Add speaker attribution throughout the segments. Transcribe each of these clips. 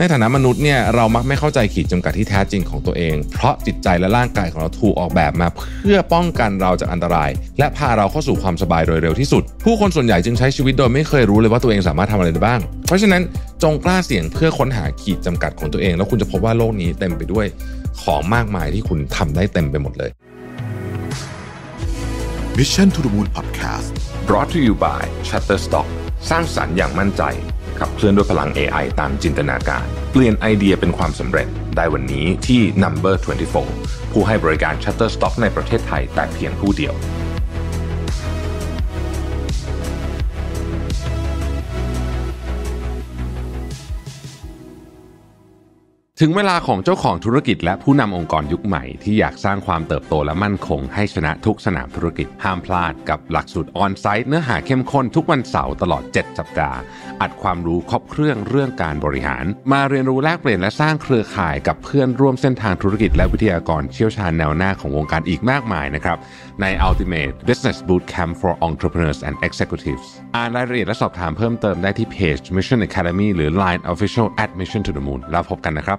Speaker 1: ในฐานะมนุษย์เนี่ยเรามักไม่เข้าใจขีดจำกัดที่แท้จริงของตัวเองเพราะจิตใจและร่างกายของเราถูกออกแบบมาเพื่อป้องกันเราจากอันตราย และพาเราเข้าสู่ความสบายโดยเร็วที่สุด ผู้คนส่วนใหญ่จึงใช้ชีวิตโดยไม่เคยรู้เลยว่าตัวเองสามารถทำอะไรได้บ้าง เพราะฉะนั้น จงกล้าเสี่ยงเพื่อค้นหาขีดจำกัดของตัวเอง แล้วคุณจะพบว่าโลกนี้เต็มไปด้วย ของมากมายที่คุณทำได้เต็มไปหมดเลย Mission to the Moon Podcast brought to you by Shutterstock สร้างสรรค์อย่างมั่นใจขับเคลื่อนด้วยพลัง AI ตามจินตนาการ เปลี่ยนไอเดียเป็นความสำเร็จ ได้วันนี้ที่ Number 24 ผู้ให้บริการ Shutterstock ในประเทศไทยแต่เพียงผู้เดียวถึงเวลาของเจ้าของธุรกิจ และผู้นำองค์กรยุคใหม่ ที่อยากสร้างความเติบโตและมั่นคง ให้ชนะทุกสนามธุรกิจห้ามพลาดกับหลักสูตรออนไซต์เนื้อหาเข้มข้นทุกวันเสาร์ตลอด7สัปดาห์อัดความรู้ครบเครื่องเรื่องการบริหาร มาเรียนรู้แลกเปลี่ยนและสร้างเครือข่ายกับเพื่อนร่วมเส้นทางธุรกิจและวิทยากรเชี่ยวชาญแนวหน้าของวงการอีกมากมายนะครับใน Ultimate Business Bootcamp for Entrepreneurs and Executives อ่านรายละเอียดและสอบถามเพิ่มเติมได้ที่เพจ Mission Academy หรือ Line Official Admission to the Moon แล้วพบกันนะครับ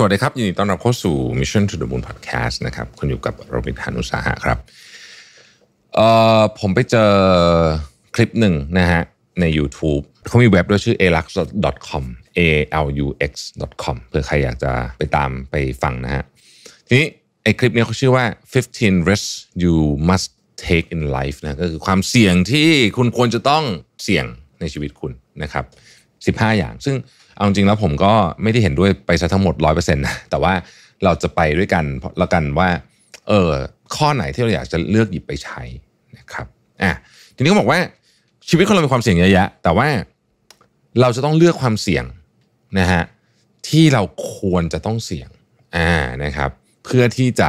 Speaker 1: สวัสดีครับยินดีต้อนรับเข้าสู่ Mission to the Moon Podcast นะครับคุณอยู่กับโรบินฮานุสาหะครับเอ่อผมไปเจอคลิปหนึ่งนะฮะใน YouTube เขามีเว็บด้วยชื่อ alux.com alux.com เพื่อใครอยากจะไปตามไปฟังนะฮะ ทีนี้ไอคลิปนี้เขาชื่อว่า 15 risks you must take in life นะก็คือความเสี่ยงที่คุณควรจะต้องเสี่ยงในชีวิตคุณ นะครับ 15 อย่าง ซึ่งเอาจริงแล้วผมก็ไม่ได้เห็นด้วยไปซะทั้งหมดร้อยเปอร์เซ็นต์นะแต่ว่าเราจะไปด้วยกันแล้วกันว่าเออข้อไหนที่เราอยากจะเลือกหยิบไปใช้นะครับอ่ะทีนี้ก็บอกว่าชีวิตคนเรามีความเสี่ยงเยอะแยะแต่ว่าเราจะต้องเลือกความเสี่ยงนะฮะที่เราควรจะต้องเสี่ยงอ่านะครับ เพื่อที่จะ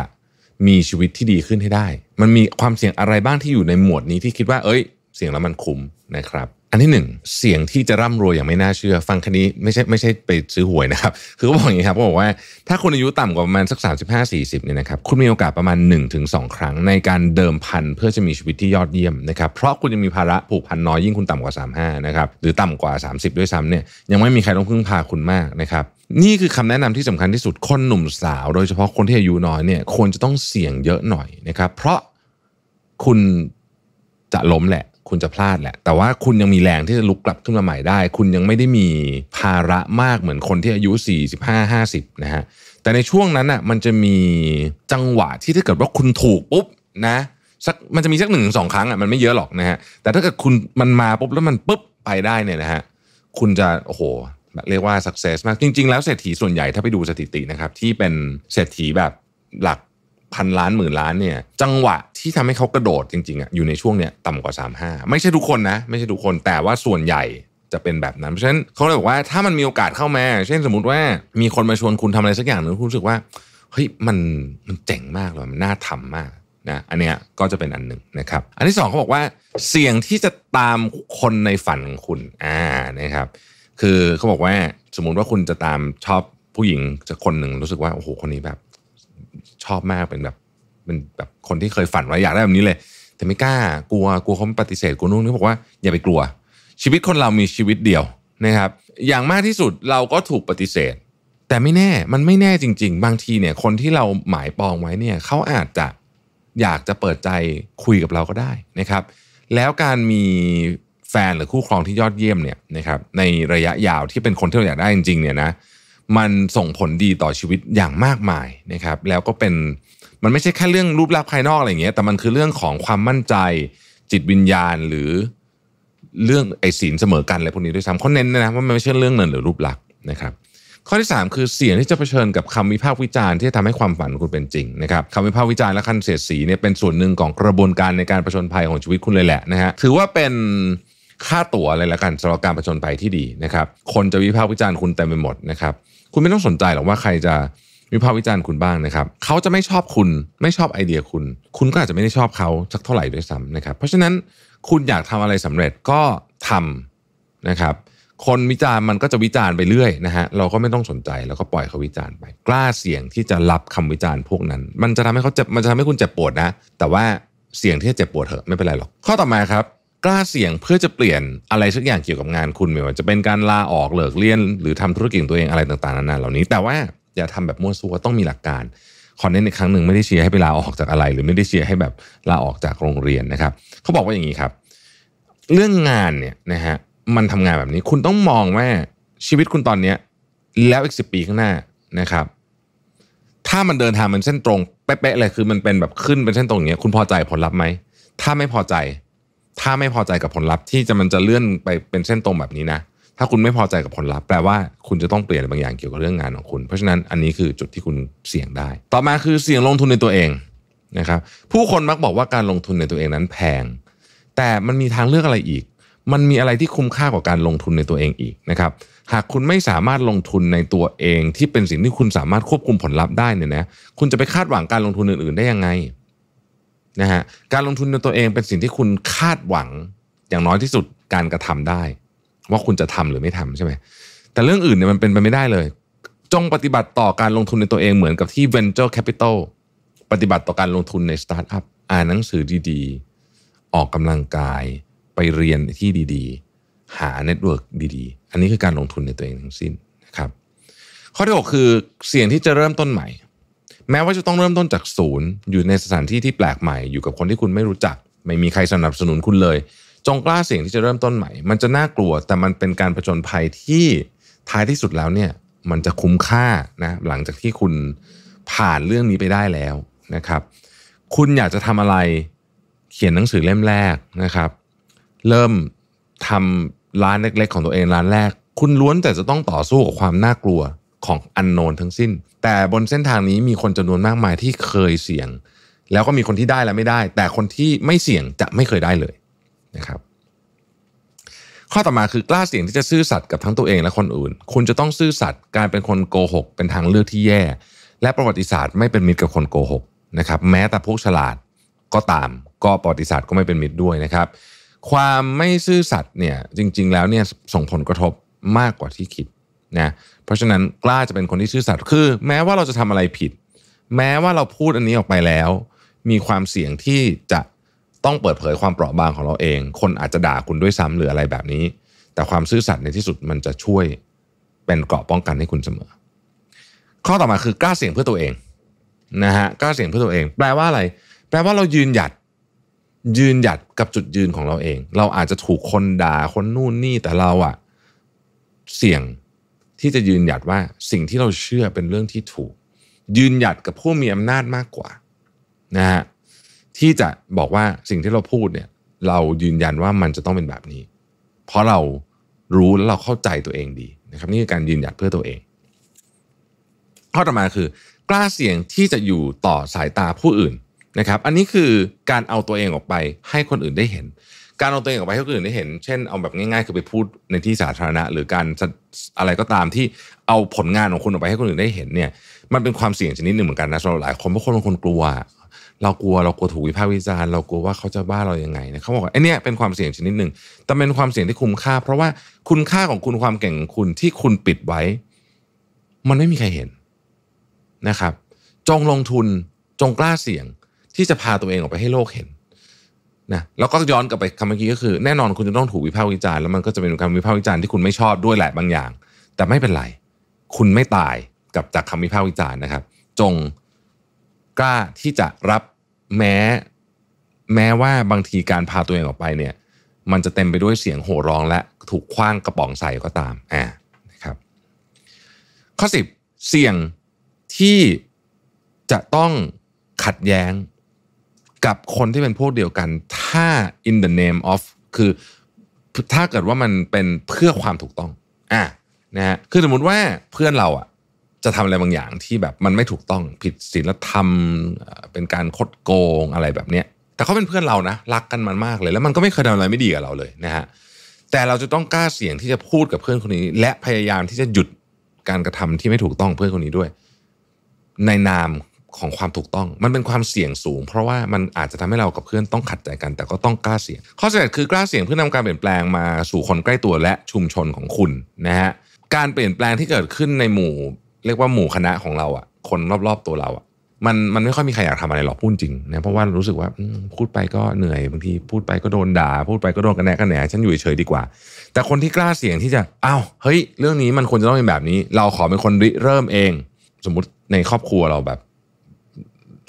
Speaker 1: มีชีวิตที่ดีขึ้นให้ได้ มันมีความเสี่ยงอะไรบ้างที่อยู่ในหมวดนี้ที่คิดว่า เอ้ยเสี่ยงแล้วมันคุ้มนะครับอันที่หนึ่งเสียงที่จะร่ำรวยอย่างไม่น่าเชื่อ ฟังคนี้ไม่ใช่ไม่ใช่ไปซื้อหวยนะครับ คือเขาบอกอย่างนี้ครับเขาบอกว่าถ้าคุณอายุต่ำกว่าประมาณสัก35 40เนี่ยนะครับคุณมีโอกาสประมาณ1งครั้งในการเดิมพันเพื่อจะมีชีวิตที่ยอดเยี่ยมนะครับเพราะคุณยังมีภาระผูกพันน้อย ยิ่งคุณต่ำกว่า 35นะครับหรือต่ำกว่า 30 ด้วยซ้ำเนี่ยยังไม่มีใครต้องพึ่งพาคุณมากนะครับนี่คือคำแนะนำที่สำคัญที่สุดคนหนุ่มสาว โดยเฉพาะคนที่อายุน้อยเนี่ยควรจะต้องเสี่ยงเยอะหน่อยนะครับ เพราะคุณจะล้มแหละคุณจะพลาดแหละ แต่ว่าคุณยังมีแรงที่จะลุกกลับขึ้นมาใหม่ได้ คุณยังไม่ได้มีภาระมากเหมือนคนที่อายุ 45 50นะฮะ แต่ในช่วงนั้นอ่ะมันจะมีจังหวะที่ถ้าเกิดว่าคุณถูกปุ๊บนะสักมันจะมีสักหนึ่งสองครั้งอ่ะมันไม่เยอะหรอกนะฮะ แต่ถ้าเกิดคุณมันมาปุ๊บแล้วมันปุ๊บไปได้เนี่ยนะฮะคุณจะโอ้โหเรียกว่าสักเซสมากจริง ๆ แล้วเศรษฐีส่วนใหญ่ถ้าไปดูสถิตินะครับที่เป็นเศรษฐีแบบหลักพันล้านหมื่นล้านเนี่ยจังหวะที่ทำให้เขากระโดดจริงๆอ่ะอยู่ในช่วงเนี้ยต่ำกว่า 35 ไม่ใช่ทุกคนนะไม่ใช่ทุกคนแต่ว่าส่วนใหญ่จะเป็นแบบนั้น เพราะฉะนั้นเขาเลยบอกว่าถ้ามันมีโอกาสเข้ามา เช่น สมมติว่ามีคนมาชวนคุณทำอะไรสักอย่างหนึ่งคุณรู้สึกว่า เฮ้ยมันมันเจ๋งมากเลยมันน่าทำมากนะ อันเนี้ยก็จะเป็นอันหนึ่งนะครับ อันที่2เขาบอกว่า เสี่ยงที่จะตามคนในฝันของคุณ อ่านะครับ คือเขาบอกว่า สมมุติว่าคุณจะตามชอบผู้หญิงจะคนหนึ่งรู้สึกว่าโอ้โหคนนี้แบบชอบมากเป็นแบบเป็นแบบคนที่เคยฝันไว้อยากได้แบบนี้เลย แต่ไม่กล้ากลัวกลัวเขาปฏิเสธกลัวนู่นเขาบอกว่าอย่าไปกลัว ชีวิตคนเรามีชีวิตเดียวนะครับ อย่างมากที่สุดเราก็ถูกปฏิเสธ แต่ไม่แน่มันไม่แน่จริง ๆ บางทีเนี่ยคนที่เราหมายปองไว้เนี่ยเขาอาจจะอยากจะเปิดใจคุยกับเราก็ได้นะครับ แล้วการมีแฟนหรือคู่ครองที่ยอดเยี่ยมเนี่ยนะครับในระยะยาวที่เป็นคนที่เราอยากได้จริง ๆเนี่ยนะมันส่งผลดีต่อชีวิตอย่างมากมายนะครับ แล้วก็เป็นมันไม่ใช่แค่เรื่องรูปลักษณ์ภายนอกอะไรเงี้ยแต่มันคือเรื่องของความมั่นใจจิตวิญญาณหรือเรื่องไอ้ศีลเสมอกันอะไรพวกนี้ด้วยซ้ำเขาเน้นนะว่ามันไม่ใช่เรื่องเงินหรือรูปลักษณ์นะครับ ข้อที่3คือเสี่ยงที่จะเผชิญกับคำวิพากษ์วิจารณ์ที่ทํทำให้ความฝันคุณเป็นจริงนะครับคำวิพากษ์วิจารณ์และคันเสียดสีเนี่ยเป็นส่วนหนึ่งของกระบวนการในการประชนภัยของชีวิตคุณเลยแหละนะฮะถือว่าเป็นค่าตั๋วอะไรละกันสำหรับการประชนภัยที่ดีนะครับ คนจะวิพากษ์วิจารณ์คุณเต็มไปหมดนะครับคุณไม่ต้องสนใจหรอกว่าใครจะวิพากษ์วิจารณ์คุณบ้างนะครับ เขาจะไม่ชอบคุณไม่ชอบไอเดียคุณ คุณก็อาจจะไม่ได้ชอบเขาสักเท่าไหร่ด้วยซ้ำนะครับเพราะฉะนั้นคุณอยากทำอะไรสำเร็จก็ทำนะครับ คนวิจารณ์มันก็จะวิจารณ์ไปเรื่อยนะฮะเราก็ไม่ต้องสนใจแล้วก็ปล่อยเขาวิจารณ์ไป กล้าเสี่ยงที่จะรับคำวิจารณ์พวกนั้น มันจะทำให้เขาเจ็บมันจะทำให้คุณเจ็บปวดนะ แต่ว่าเสี่ยงที่จะเจ็บปวดเถอะไม่เป็นไรหรอกข้อต่อมาครับกล้าเสี่ยงเพื่อจะเปลี่ยนอะไรสักอย่างเกี่ยวกับงาน คุณไม่ว่าจะเป็นการลาออกเลิกเรียน หรือทำธุรกิจตัวเองอะไรต่างๆ นานาเหล่านี้แต่ว่าอย่าทำแบบมั่วซั่วต้องมีหลักการขอเน้นอีกครั้งหนึ่ง ไม่ได้เชียร์ให้ไปลาออกจากอะไร หรือไม่ได้เชียร์ให้แบบลาออกจากโรงเรียนนะครับเขาบอกว่าอย่างนี้ครับ เรื่องงานเนี่ยนะฮะมันทำงานแบบนี้คุณต้องมองว่าชีวิตคุณตอนเนี้แล้วอีกสิปีข้างหน้านะครับ ถ้ามันเดินทางมันเส้นตรงเป๊ะๆเลยคือมันเป็นแบบขึ้นเป็นเส้นตรงอย่างเงี้ยคุณพอใจผลลัพธ์ไหมถ้าไม่พอใจถ้าไม่พอใจกับผลลัพธ์ที่จะมันจะเลื่อนไปเป็นเส้นตรงแบบนี้นะถ้าคุณไม่พอใจกับผลลัพธ์ แปลว่าคุณจะต้องเปลี่ยนบางอย่างเกี่ยวกับเรื่องงานของคุณ เพราะฉะนั้นอันนี้คือจุดที่คุณเสี่ยงได้ ต่อมาคือเสี่ยงลงทุนในตัวเองนะครับผู้คนมักบอกว่าการลงทุนในตัวเองนั้นแพง แต่มันมีทางเลือกอะไรอีก มันมีอะไรที่คุ้มค่ากว่าการลงทุนในตัวเองอีกนะครับหากคุณไม่สามารถลงทุนในตัวเองที่เป็นสิ่งที่คุณสามารถควบคุมผลลัพธ์ได้เนี่ยนะคุณจะไปคาดหวังการลงทุนอื่นๆได้ยังไงนะฮะการลงทุนในตัวเองเป็นสิ่งที่คุณคาดหวังอย่างน้อยที่สุดการกระทำได้ ว่าคุณจะทำหรือไม่ทำใช่ไหมแต่เรื่องอื่นเนี่ยมันเป็นไปไม่ได้เลย จงปฏิบัติต่อการลงทุนในตัวเองเหมือนกับที่ venture capital ปฏิบัติต่อการลงทุนในสตาร์ทอัพอ่านหนังสือดีๆออกกำลังกายไปเรียนที่ดี ๆ หาเน็ตเวิร์กดีๆ อันนี้คือการลงทุนในตัวเองทั้งสิ้นนะครับข้อที่หคือเสี่ยงที่จะเริ่มต้นใหม่แม้ว่าจะต้องเริ่มต้นจากศูนย์อยู่ในสถานที่ที่แปลกใหม่อยู่กับคนที่คุณไม่รู้จัก ไม่มีใครสนับสนุนคุณเลย จงกล้าเสี่ยงที่จะเริ่มต้นใหม่มันจะน่ากลัวแต่มันเป็นการผจญภัยที่ท้ายที่สุดแล้วเนี่ย มันจะคุ้มค่านะหลังจากที่คุณผ่านเรื่องนี้ไปได้แล้วนะครับ คุณอยากจะทำอะไร เขียนหนังสือเล่มแรกนะครับ เริ่มทำร้านเล็กๆของตัวเองร้านแรก คุณล้วนแต่จะต้องต่อสู้กับความน่ากลัวของอันโนนทั้งสิ้นแต่บนเส้นทางนี้มีคนจำนวนมากมายที่เคยเสี่ยง แล้วก็มีคนที่ได้และไม่ได้ แต่คนที่ไม่เสี่ยงจะไม่เคยได้เลยนะครับ ข้อต่อมาคือกล้าเสี่ยงที่จะซื่อสัตย์กับทั้งตัวเอง และคนอื่น คุณจะต้องซื่อสัตย์การเป็นคนโกหกเป็นทางเลือกที่แย่ และประวัติศาสตร์ไม่เป็นมิตรกับคนโกหกนะครับแม้แต่พวกฉลาดก็ตามก็ประวัติศาสตร์ก็ไม่เป็นมิตรด้วยนะครับ ความไม่ซื่อสัตย์เนี่ยจริงๆแล้วเนี่ยส่งผลกระทบมากกว่าที่คิดนะเพราะฉะนั้นกล้าจะเป็นคนที่ซื่อสัตย์คือแม้ว่าเราจะทำอะไรผิด แม้ว่าเราพูดอันนี้ออกไปแล้ว มีความเสี่ยงที่จะต้องเปิดเผยความเปราะบางของเราเอง คนอาจจะด่าคุณด้วยซ้ำหรืออะไรแบบนี้ แต่ความซื่อสัตย์ในที่สุดมันจะช่วยเป็นเกราะป้องกันให้คุณเสมอ ข้อต่อมาคือกล้าเสี่ยงเพื่อตัวเองนะฮะกล้าเสี่ยงเพื่อตัวเอง แปลว่าอะไร แปลว่าเรายืนหยัด ยืนหยัดกับจุดยืนของเราเอง เราอาจจะถูกคนด่าคนนู่นนี่แต่เราอะเสี่ยงที่จะยืนหยัดว่าสิ่งที่เราเชื่อเป็นเรื่องที่ถูก ยืนหยัดกับผู้มีอำนาจมากกว่านะฮะที่จะบอกว่าสิ่งที่เราพูดเนี่ยเรายืนยันว่ามันจะต้องเป็นแบบนี้ เพราะเรารู้แล้วเราเข้าใจตัวเองดีนะครับนี่คือการยืนหยัดเพื่อตัวเองข้อต่อมาคือ กล้าเสี่ยงที่จะอยู่ต่อสายตาผู้อื่นนะครับ อันนี้คือการเอาตัวเองออกไปให้คนอื่นได้เห็นการเอาตัวเองออกไปให้คนอื่นได้เห็น เช่น เอาแบบง่ายๆ คือไปพูดในที่สาธารณะ หรือการอะไรก็ตามที่เอาผลงานของคุณออกไปให้คนอื่นได้เห็นเนี่ย มันเป็นความเสี่ยงชนิดหนึ่งเหมือนกันนะสำหรับหลายคนเพราะคนบางคนกลัว เรากลัวเรากลัวถูกวิพากษ์วิจารณ์ เรากลัวว่าเขาจะบ้าเรายังไงนเขาบอกว่าไอ้นี่เป็นความเสี่ยงชนิดหนึ่ง แต่เป็นความเสี่ยงที่คุ้มค่า เพราะว่าคุณค่าของคุณความเก่งของคุณที่คุณปิดไว้ มันไม่มีใครเห็นนะครับจงลงทุนจงกล้าเสี่ยงที่จะพาตัวเองออกไปให้โลกเห็นนะแล้วก็ย้อนกลับไปคำเมื่อกี้ก็คือ แน่นอนคุณจะต้องถูกวิพากษ์วิจารณ์ แล้วมันก็จะเป็นคำวิพากษ์วิจารณ์ที่คุณไม่ชอบด้วยแหละบางอย่าง แต่ไม่เป็นไร คุณไม่ตายกับจากคำวิพากษ์วิจารณ์นะครับ จงกล้าที่จะรับแม้แม้ว่าบางทีการพาตัวเองออกไปเนี่ยมันจะเต็มไปด้วยเสียงโห่ร้องและถูกคว้างกระป๋องใส่ก็ตามอ่านะครับข้อสิบเสี่ยงที่จะต้องขัดแย้งกับคนที่เป็นพวกเดียวกันถ้า in the name of คือ ถ้าเกิดว่ามันเป็นเพื่อความถูกต้องอ่ะนะฮะคือสมมติว่าเพื่อนเราอ่ะ จะทำอะไรบางอย่างที่แบบมันไม่ถูกต้องผิดศีลธรรมเป็นการคดโกงอะไรแบบเนี้ย แต่เขาเป็นเพื่อนเรานะรักกันมันมากเลย แล้วมันก็ไม่เคยทำอะไรไม่ดีกับเราเลยนะฮะแต่เราจะต้องกล้าเสี่ยงที่จะพูดกับเพื่อนคนนี้ และพยายามที่จะหยุดการกระทำที่ไม่ถูกต้องเพื่อนคนนี้ด้วย ในนามของความถูกต้องมันเป็นความเสี่ยงสูง เพราะว่ามันอาจจะทำให้เรากับเพื่อนต้องขัดใจกัน แต่ก็ต้องกล้าเสี่ยงข้อเสียคือกล้าเสี่ยงเพื่อนำการเปลี่ยนแปลงมาสู่คนใกล้ตัวและชุมชนของคุณนะฮะการเปลี่ยนแปลงที่เกิดขึ้นในหมู่ เรียกว่าหมู่คณะของเราอะ่ะ คนรอบ ๆ ตัวเราอะ่ะ มันมันไม่ค่อยมีใครอยากทำอะไรหรอกพูดจริงนะเพราะว่ารู้สึกว่าพูดไปก็เหนื่อยบางทีพูดไปก็โดนด่าพูดไปก็โดนกระแนกระแหนฉันอยู่เฉยดีกว่า แต่คนที่กล้าเสี่ยงที่จะอ้าวเฮ้ยเรื่องนี้มันควรจะต้องเป็นแบบนี้ เราขอเป็นคนริเริ่มเอง สมมติในครอบครัวเราแบบ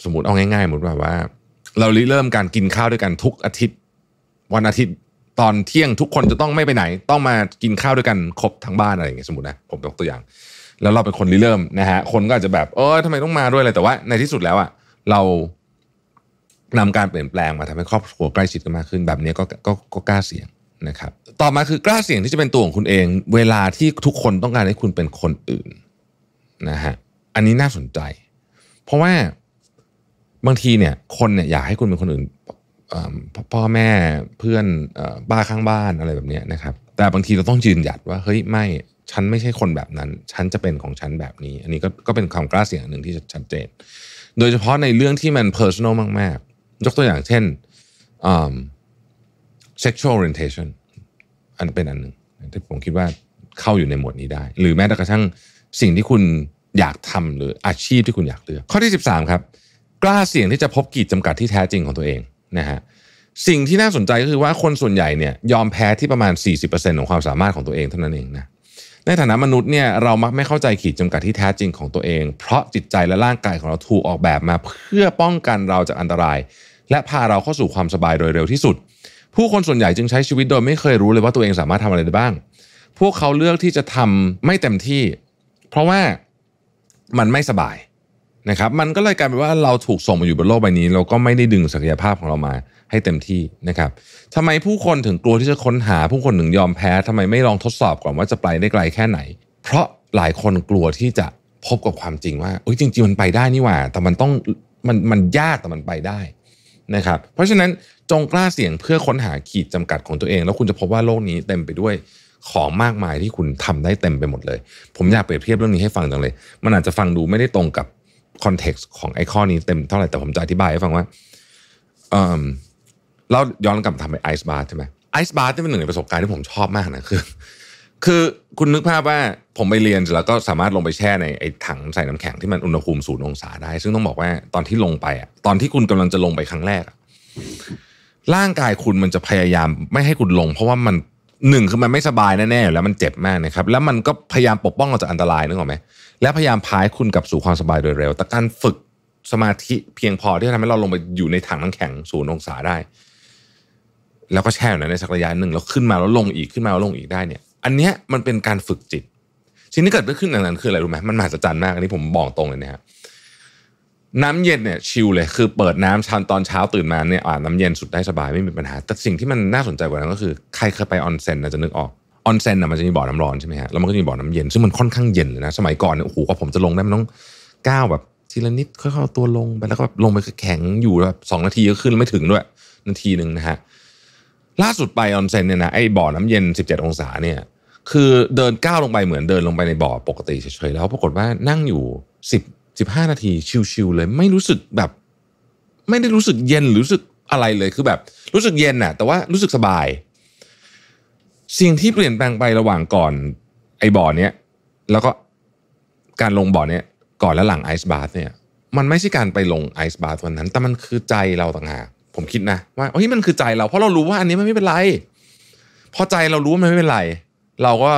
Speaker 1: สมมติเอาง่ายๆสมมติแบบว่าเราเริ่มการกินข้าวด้วยกันทุกอาทิตย์ วันอาทิตย์ตอนเที่ยงทุกคนจะต้องไม่ไปไหน ต้องมากินข้าวด้วยกันครบทั้งบ้านอะไรอย่างเงี้ยสมมตินะผมยกตัวอย่าง แล้วเราเป็นคนเริ่มนะฮะคนก็อาจจะแบบ เออทำไมต้องมาด้วยอะไรแต่ว่า ในที่สุดแล้วอะเรานำการเปลี่ยนแปลงมาทำให้ครอบครัวใกล้ชิดกันมากขึ้นแบบนี้ก็ก็ก็กล้าเสี่ยงนะครับต่อมาคือกล้าเสี่ยงที่จะเป็นตัวของคุณเอง เวลาที่ทุกคนต้องการให้คุณเป็นคนอื่นนะฮะอันนี้น่าสนใจ เพราะว่าบางทีเนี่ยคนเนี่ยอยากให้คุณเป็นคนอื่นพ่อแม่เพื่อนบ้าข้างบ้านอะไรแบบนี้นะครับแต่บางทีเราต้องยืนหยัดว่าเฮ้ยไม่ฉันไม่ใช่คนแบบนั้น ฉันจะเป็นของฉันแบบนี้ อันนี้ก็ก็เป็นความกล้าเสี่ยงหนึ่งที่ชัดเจน โดยเฉพาะในเรื่องที่มันเพอร์ซันอลมาก ๆ ยกตัวอย่างเช่นเซ็กชวลออเรนเทชันอันเป็นอันหนึ่งที่ผมคิดว่าเข้าอยู่ในหมวดนี้ได้ หรือแม้แต่กระทั่งสิ่งที่คุณอยากทำหรืออาชีพที่คุณอยากเลือกข้อที่13ครับกล้าเสี่ยงที่จะพบขีดจำกัดที่แท้จริงของตัวเองนะฮะสิ่งที่น่าสนใจก็คือว่าคนส่วนใหญ่เนี่ยยอมแพ้ที่ประมาณ 40%ของความสามารถของตัวเองเท่านั้นเองนะในฐานะมนุษย์เนี่ยเรามักไม่เข้าใจขีดจำกัดที่แท้จริงของตัวเอง เพราะจิตใจและร่างกายของเราถูกออกแบบมาเพื่อป้องกันเราจากอันตราย และพาเราเข้าสู่ความสบายโดยเร็วที่สุด ผู้คนส่วนใหญ่จึงใช้ชีวิตโดยไม่เคยรู้เลยว่าตัวเองสามารถทำอะไรได้บ้าง พวกเขาเลือกที่จะทำไม่เต็มที่ เพราะว่ามันไม่สบายนะครับมันก็เลยกลายเป็นว่าเราถูกส่งมาอยู่บนโลกใบนี้ เราก็ไม่ได้ดึงศักยภาพของเรามาให้เต็มที่นะครับทำไมผู้คนถึงกลัวที่จะค้นหาผู้คนถึงยอมแพ้ทำไมไม่ลองทดสอบก่อนว่าจะไปได้ไกลแค่ไหน เพราะหลายคนกลัวที่จะพบกับความจริงว่าโอ้ยจริงๆมันไปได้นี่หว่า แต่มันต้องมันมันยากแต่มันไปได้นะครับเพราะฉะนั้นจงกล้าเสี่ยงเพื่อค้นหาขีดจำกัดของตัวเอง แล้วคุณจะพบว่าโลกนี้เต็มไปด้วยของมากมายที่คุณทำได้เต็มไปหมดเลย ผมอยากเปรียบเทียบเรื่องนี้ให้ฟังจังเลย มันอาจจะฟังดูไม่ได้ตรงกับคอนเท็กซ์ของไอข้อนี้เต็มเท่าไหร่ แต่ผมจะอธิบายให้ฟังว่าเออเราย้อนกลับทำไปไอซ์บาร์ใช่ไหมไอซ์บาร์ที่เป็นหนึ่งในประสบการณ์ที่ผมชอบมากนะคือ คือคุณนึกภาพว่าผมไปเรียนแล้วก็สามารถลงไปแช่ในไอ้ถังใส่น้ำแข็งที่มันอุณหภูมิศูนย์องศาได้ ซึ่งต้องบอกว่าตอนที่ลงไปอ่ะตอนที่คุณกำลังจะลงไปครั้งแรกร่างกายคุณมันจะพยายามไม่ให้คุณลง เพราะว่ามันหนึ่งคือมันไม่สบายแน่ๆอยู่แล้วมันเจ็บมากนะครับ แล้วมันก็พยายามปกป้องเราจากอันตรายนึกออกไหมแล้วพยายามพายคุณกลับสู่ความสบายโดยเร็วแต่การฝึกสมาธิเพียงพอที่จะทำให้เราลงไปอยู่ในถังน้ำแข็งศูนย์องศาได้ แล้วก็แช่อยู่ในสักระยะหนึ่งแล้วขึ้นมาแล้วลงอีกขึ้นมาแล้วลงอีกได้เนี่ย อันเนี้ยมันเป็นการฝึกจิต สิ่งที่เกิดขึ้นหลังนั้นคืออะไรรู้ไหมมันมหัศจรรย์มากอันนี้ผมบอกตรงเลยนะครับน้ำเย็นเนี่ยชิลเลยคือเปิดน้ำชันตอนเช้าตื่นมาเนี่ยอ่าน้ำเย็นสุดได้สบายไม่มีปัญหา แต่สิ่งที่มันน่าสนใจกว่านั้นก็คือใครเคยไป ออนเซ็นนะจะนึกออก ออนเซ็นอ่ะมันจะมีบ่อน้ำร้อนใช่ไหมฮะแล้วมันก็จะมีบ่อน้ำเย็นซึ่งมันค่อนข้างเย็นเลยนะ สมัยก่อนเนี่ยโอ้โหกว่าผมจะลงได้มันต้องก้าวแบบ ทีละนิดค่อยๆตัวลงไปแล้วก็แบบลงไปแข็งอยู่แบบสองนาทีก็ขึ้นไม่ถึงด้วยนาทีหนึ่งนะฮะล่าสุดไปออนเซ็นเนี่ยนะไอ้บ่อน้ำเย็น 17 องศาเนี่ยคือเดินก้าวลงไปเหมือนเดินลงไปในบ่อปกติเฉยๆแล้วปรากฏว่านั่งอยู่10 15นาทีชิวๆเลย ไม่รู้สึกแบบ ไม่ได้รู้สึกเย็นหรือรู้สึกอะไรเลยคือแบบ รู้สึกเย็นน่ะแต่ว่ารู้สึกสบาย สิ่งที่เปลี่ยนแปลงไประหว่างก่อนไอ้บ่อเนี้ยแล้วก็การลงบ่อเนี้ยก่อนและหลังไอซ์บาร์เนี่ยมันไม่ใช่การไปลงไอซ์บาร์วันนั้น แต่มันคือใจเราต่างหากผมคิดนะ ว่าเฮ้ยมันคือใจเราเพราะเรารู้ว่าอันนี้มันไม่เป็นไร พอใจเรารู้ว่ามันไม่เป็นไร เราก็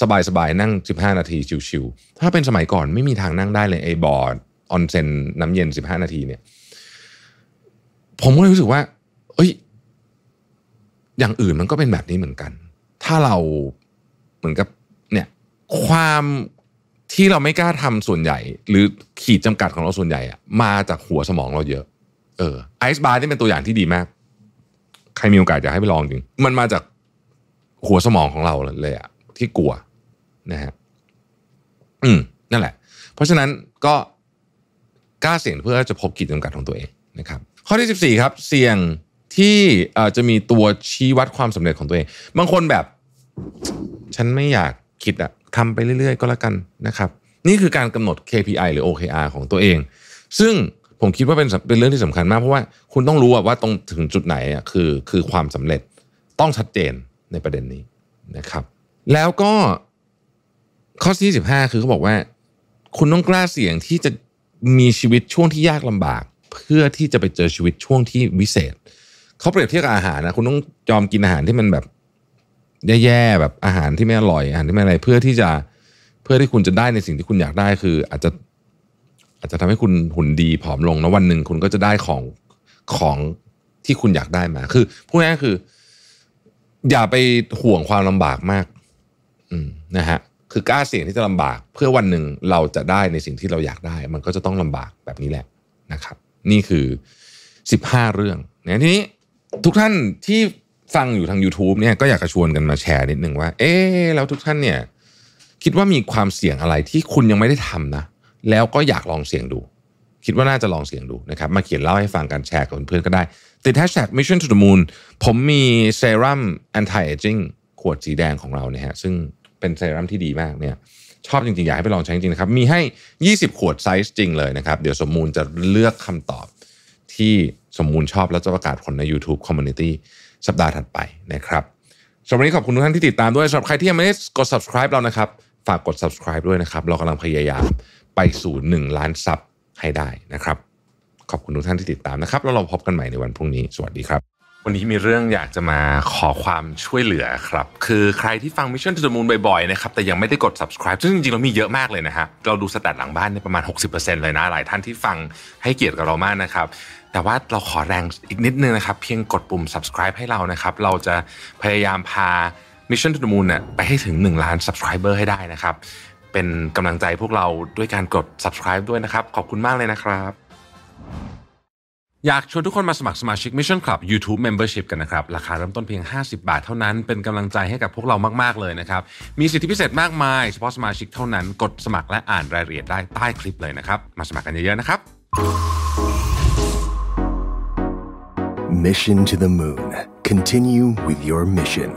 Speaker 1: สบายๆ นั่ง 15 นาที ชิวๆถ้าเป็นสมัยก่อน ไม่มีทางนั่งได้เลยไอ้บอร์ด ออนเซ็น น้ำเย็น 15 นาทีเนี่ย ผมก็เลยรู้สึกว่า เอ้ยอย่างอื่นมันก็เป็นแบบนี้เหมือนกัน ถ้าเราเหมือนกับ เนี่ย ความที่เราไม่กล้าทำส่วนใหญ่ หรือขีดจำกัดของเราส่วนใหญ่อะมาจากหัวสมองเราเยอะ เออ ไอซ์บาร์นี่เป็นตัวอย่างที่ดีมาก ใครมีโอกาสอยากให้ไปลองจริงมันมาจากหัวสมองของเราเลยอะที่กลัวนะฮะอืม นั่นแหละ เพราะฉะนั้นก็กล้าเสี่ยงเพื่อจะพบขีดจำกัดของตัวเองนะครับ ข้อที่ 14 ครับ เสี่ยงที่จะมีตัวชี้วัดความสำเร็จของตัวเอง บางคนแบบ ฉันไม่อยากคิดอะทำไปเรื่อยๆก็แล้วกันนะครับ นี่คือการกำหนด KPI หรือ OKR ของตัวเอง ซึ่งผมคิดว่าเป็นเป็นเรื่องที่สำคัญมาก เพราะว่าคุณต้องรู้ว่าตรงถึงจุดไหนอะคือ คือความสำเร็จต้องชัดเจนในประเด็นนี้นะครับแล้วก็ข้อที่สิบห้าคือเขาบอกว่า คุณต้องกล้าเสี่ยงที่จะมีชีวิตช่วงที่ยากลำบาก เพื่อที่จะไปเจอชีวิตช่วงที่วิเศษเขาเปรียบเทียบกับอาหารนะคุณต้องยอมกินอาหารที่มันแบบแย่ๆแบบอาหารที่ไม่อร่อยอาหารที่ไม่อะไรเพื่อที่จะเพื่อที่คุณจะได้ในสิ่งที่คุณอยากได้คือ อาจจะอาจจะทำให้คุณหุ่นดีผอมลงนะววันหนึ่งคุณก็จะได้ของของที่คุณอยากได้มา คือพูดง่ายๆคือ อย่าไปห่วงความลำบากมากนะฮะคือกล้าเสี่ยงที่จะลำบากเพื่อวันหนึ่งเราจะได้ในสิ่งที่เราอยากได้ มันก็จะต้องลำบากแบบนี้แหละนะครับนี่คือ 15 เรื่องนยทีนี้ทุกท่านที่ฟังอยู่ทาง YouTube เนี่ยก็อยากจะชวนกันมาแชร์นิดหนึ่งว่าเอ๊แล้วทุกท่านเนี่ยคิดว่ามีความเสี่ยงอะไรที่คุณยังไม่ได้ทำนะแล้วก็อยากลองเสี่ยงดู คิดว่าน่าจะลองเสี่ยงดูนะครับมาเขียนเล่าให้ฟังกันแชร์กับเพื่อนก็ได้ติดแฮชแท็กมิชชั่นทู the m ผมมีเซรั่ม anti aging ขวดสีแดงของเราเนี่ยฮะซึ่งเป็นเซรั่มที่ดีมากเนี่ยชอบจริงๆ อยากให้ไปลองใช้จริงนะครับมีให้ 20 ขวดไซส์จริงเลยนะครับ เดี๋ยวสมมูลจะเลือกคำตอบที่สมมูลชอบแล้วจะประกาศผลใน YouTube Community สัปดาห์ถัดไปนะครับสำหรับวันนี้ขอบคุณทุกท่านที่ติดตามด้วยสำหรับใครที่ยังไม่ได้กด subscribe เรานะครับ ฝากกด subscribe ด้วยนะครับ เรากำลังพยายามไปสู่1ล้านซับให้ได้นะครับขอบคุณทุกท่านที่ติดตามนะครับแล้วเราพบกันใหม่ในวันพรุ่งนี้สวัสดีครับวันนี้มีเรื่องอยากจะมาขอความช่วยเหลือครับ คือใครที่ฟัง Mission to the Moon บ่อยๆนะครับแต่ยังไม่ได้กด subscribe ซึ่งจริงๆเรามีเยอะมากเลยนะฮะเราดูสแตทหลังบ้านเนี่ยประมาณ 60%เลยนะหลายท่านที่ฟังให้เกียรติกับเรามากนะครับ แต่ว่าเราขอแรงอีกนิดนึงนะครับ เพียงกดปุ่ม subscribe ให้เรานะครับ เราจะพยายามพา Mission to the Moon เนี่ยไปให้ถึง1ล้าน subscriber ให้ได้นะครับ เป็นกำลังใจพวกเราด้วยการกด subscribe ด้วยนะครับ ขอบคุณมากเลยนะครับอยากชวนทุกคนมาสมัครสมาชิก Mission Club YouTube Membership กันนะครับ ราคาเริ่มต้นเพียง 50 บาทเท่านั้นเป็นกำลังใจให้กับพวกเรามาก ๆ เลยนะครับ มีสิทธิพิเศษมากมายเฉพาะสมาชิกเท่านั้น กดสมัครและอ่านรายละเอียดได้ใต้คลิปเลยนะครับ มาสมัครกันเยอะ ๆ นะครับ Mission to the Moon Continue with your mission